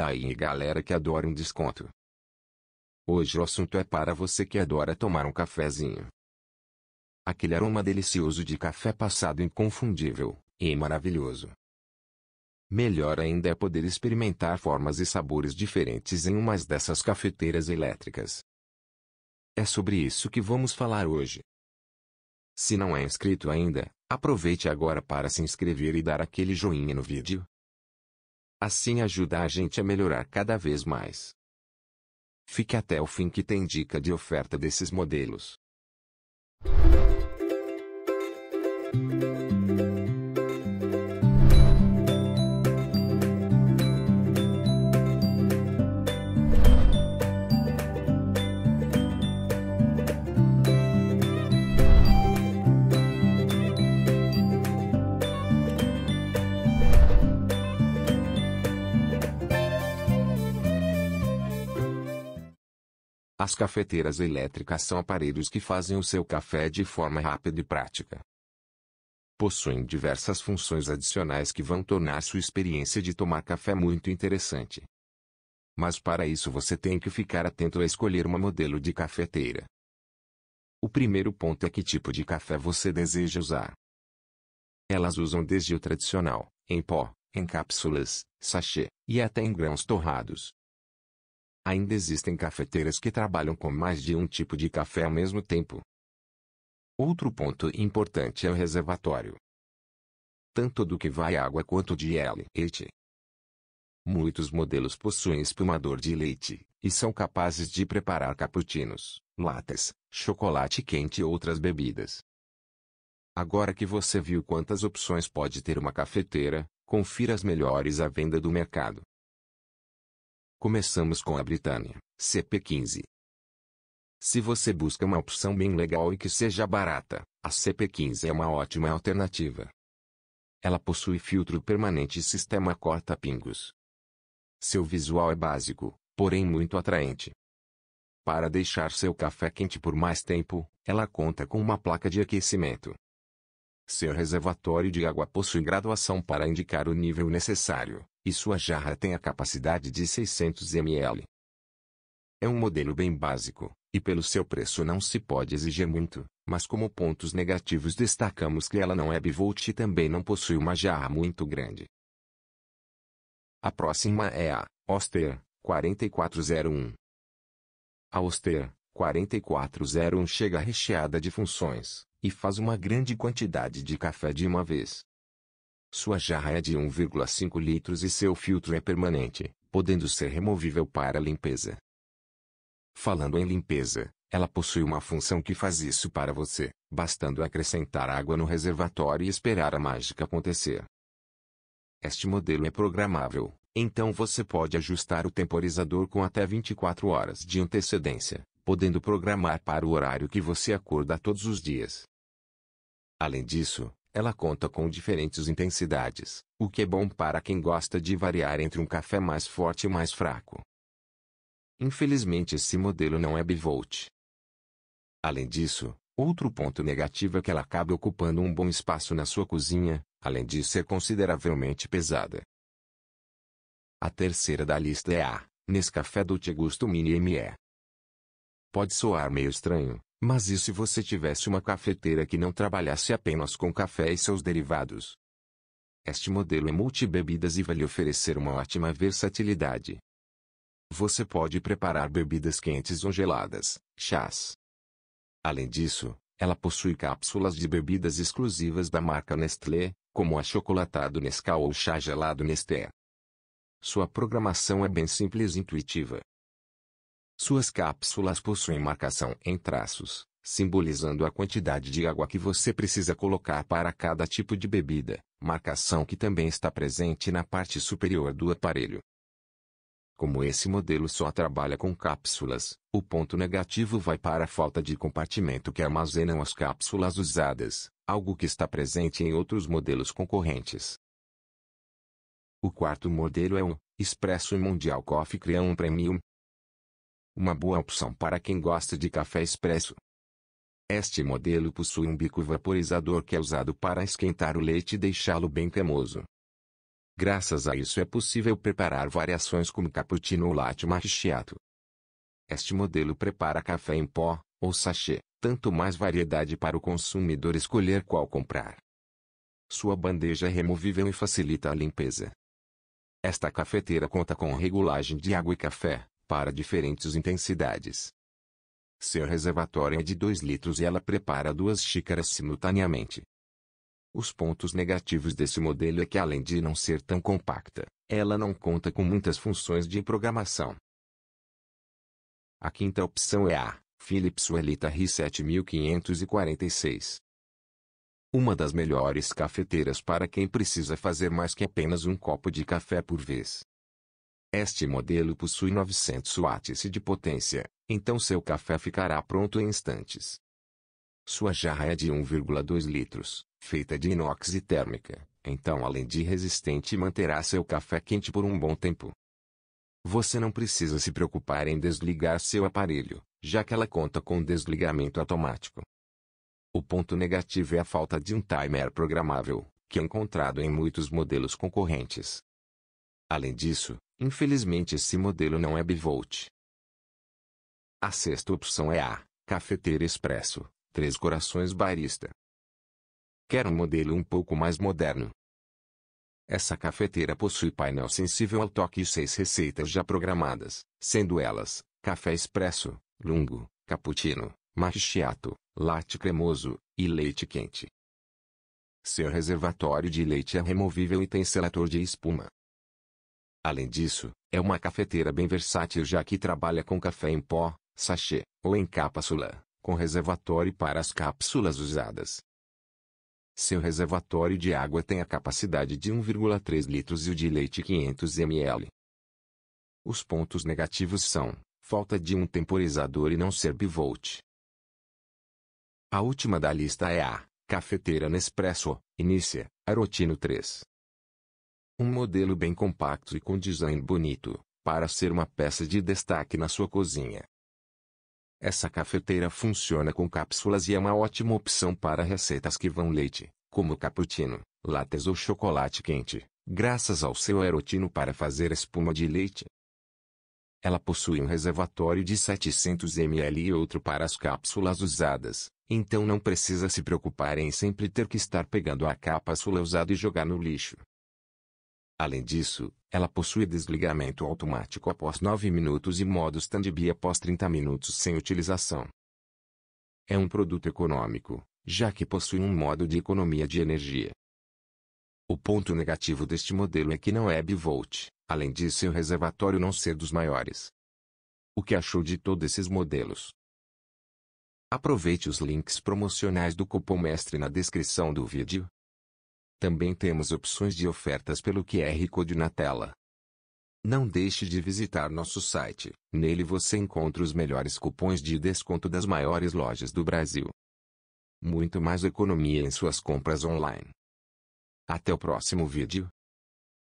Daí galera que adora um desconto. Hoje o assunto é para você que adora tomar um cafezinho. Aquele aroma delicioso de café passado inconfundível e maravilhoso. Melhor ainda é poder experimentar formas e sabores diferentes em umas dessas cafeteiras elétricas. É sobre isso que vamos falar hoje. Se não é inscrito ainda, aproveite agora para se inscrever e dar aquele joinha no vídeo, Assim ajuda a gente a melhorar cada vez mais. Fique até o fim que tem dica de oferta desses modelos. As cafeteiras elétricas são aparelhos que fazem o seu café de forma rápida e prática. Possuem diversas funções adicionais que vão tornar sua experiência de tomar café muito interessante. Mas para isso você tem que ficar atento a escolher um modelo de cafeteira. O primeiro ponto é que tipo de café você deseja usar. Elas usam desde o tradicional, em pó, em cápsulas, sachê, e até em grãos torrados. Ainda existem cafeteiras que trabalham com mais de um tipo de café ao mesmo tempo. Outro ponto importante é o reservatório. Tanto do que vai água quanto de leite. Muitos modelos possuem espumador de leite e são capazes de preparar cappuccinos, latas, chocolate quente e outras bebidas. Agora que você viu quantas opções pode ter uma cafeteira, confira as melhores à venda do mercado. Começamos com a Britânia, CP15. Se você busca uma opção bem legal e que seja barata, a CP15 é uma ótima alternativa. Ela possui filtro permanente e sistema corta-pingos. Seu visual é básico, porém muito atraente. Para deixar seu café quente por mais tempo, ela conta com uma placa de aquecimento, seu reservatório de água possui graduação para indicar o nível necessário, e sua jarra tem a capacidade de 600 ml. É um modelo bem básico, e pelo seu preço não se pode exigir muito, mas como pontos negativos destacamos que ela não é bivolt e também não possui uma jarra muito grande. A próxima é a Oster 4401. A Oster 4401 chega recheada de funções, e faz uma grande quantidade de café de uma vez. Sua jarra é de 1,5 litros e seu filtro é permanente, podendo ser removível para limpeza. Falando em limpeza, ela possui uma função que faz isso para você, bastando acrescentar água no reservatório e esperar a mágica acontecer. Este modelo é programável, então você pode ajustar o temporizador com até 24 horas de antecedência, podendo programar para o horário que você acorda todos os dias. Além disso, ela conta com diferentes intensidades, o que é bom para quem gosta de variar entre um café mais forte e mais fraco. Infelizmente, esse modelo não é bivolt. Além disso, outro ponto negativo é que ela acaba ocupando um bom espaço na sua cozinha, além de ser é consideravelmente pesada. A terceira da lista é a Nescafé Dolce Gusto Mini ME. Pode soar meio estranho, mas e se você tivesse uma cafeteira que não trabalhasse apenas com café e seus derivados? Este modelo é multibebidas e vai lhe oferecer uma ótima versatilidade. Você pode preparar bebidas quentes ou geladas, chás. Além disso, ela possui cápsulas de bebidas exclusivas da marca Nestlé, como a chocolatado Nescau ou chá gelado Nesté. Sua programação é bem simples e intuitiva. Suas cápsulas possuem marcação em traços, simbolizando a quantidade de água que você precisa colocar para cada tipo de bebida, marcação que também está presente na parte superior do aparelho. Como esse modelo só trabalha com cápsulas, o ponto negativo vai para a falta de compartimento que armazenam as cápsulas usadas, algo que está presente em outros modelos concorrentes. O quarto modelo é o Espresso Mundial Coffee Cream Premium, uma boa opção para quem gosta de café expresso. Este modelo possui um bico vaporizador que é usado para esquentar o leite e deixá-lo bem cremoso. Graças a isso é possível preparar variações como cappuccino ou latte macchiato. Este modelo prepara café em pó, ou sachê, tanto mais variedade para o consumidor escolher qual comprar. Sua bandeja é removível e facilita a limpeza. Esta cafeteira conta com regulagem de água e café, para diferentes intensidades. Seu reservatório é de 2 litros e ela prepara duas xícaras simultaneamente. Os pontos negativos desse modelo é que além de não ser tão compacta, ela não conta com muitas funções de programação. A quinta opção é a Philips Welita R7546. Uma das melhores cafeteiras para quem precisa fazer mais que apenas um copo de café por vez. Este modelo possui 900 watts de potência, então seu café ficará pronto em instantes. Sua jarra é de 1,2 litros, feita de inox e térmica, então além de resistente manterá seu café quente por um bom tempo. Você não precisa se preocupar em desligar seu aparelho, já que ela conta com desligamento automático. O ponto negativo é a falta de um timer programável, que é encontrado em muitos modelos concorrentes. Além disso, infelizmente esse modelo não é bivolt. A sexta opção é a Cafeteira Expresso, Três Corações Barista. Quer um modelo um pouco mais moderno? Essa cafeteira possui painel sensível ao toque e seis receitas já programadas, sendo elas café expresso, lungo, cappuccino, macchiato, latte cremoso e leite quente. Seu reservatório de leite é removível e tem seletor de espuma. Além disso, é uma cafeteira bem versátil já que trabalha com café em pó, sachê, ou em cápsula, com reservatório para as cápsulas usadas. Seu reservatório de água tem a capacidade de 1,3 litros e o de leite 500 ml. Os pontos negativos são falta de um temporizador e não ser bivolt. A última da lista é a cafeteira Nespresso, Inicia, Arotino 3. Um modelo bem compacto e com design bonito, para ser uma peça de destaque na sua cozinha. Essa cafeteira funciona com cápsulas e é uma ótima opção para receitas que vão leite, como cappuccino, lattes ou chocolate quente, graças ao seu aerotino para fazer espuma de leite. Ela possui um reservatório de 700 ml e outro para as cápsulas usadas, então não precisa se preocupar em sempre ter que estar pegando a cápsula usada e jogar no lixo. Além disso, ela possui desligamento automático após 9 minutos e modo standby após 30 minutos sem utilização. É um produto econômico, já que possui um modo de economia de energia. O ponto negativo deste modelo é que não é bivolt, além disso, seu reservatório não ser dos maiores. O que achou de todos esses modelos? Aproveite os links promocionais do Cupom Mestre na descrição do vídeo também temos opções de ofertas pelo QR Code na tela. Não deixe de visitar nosso site. Nele você encontra os melhores cupons de desconto das maiores lojas do Brasil. Muito mais economia em suas compras online. Até o próximo vídeo.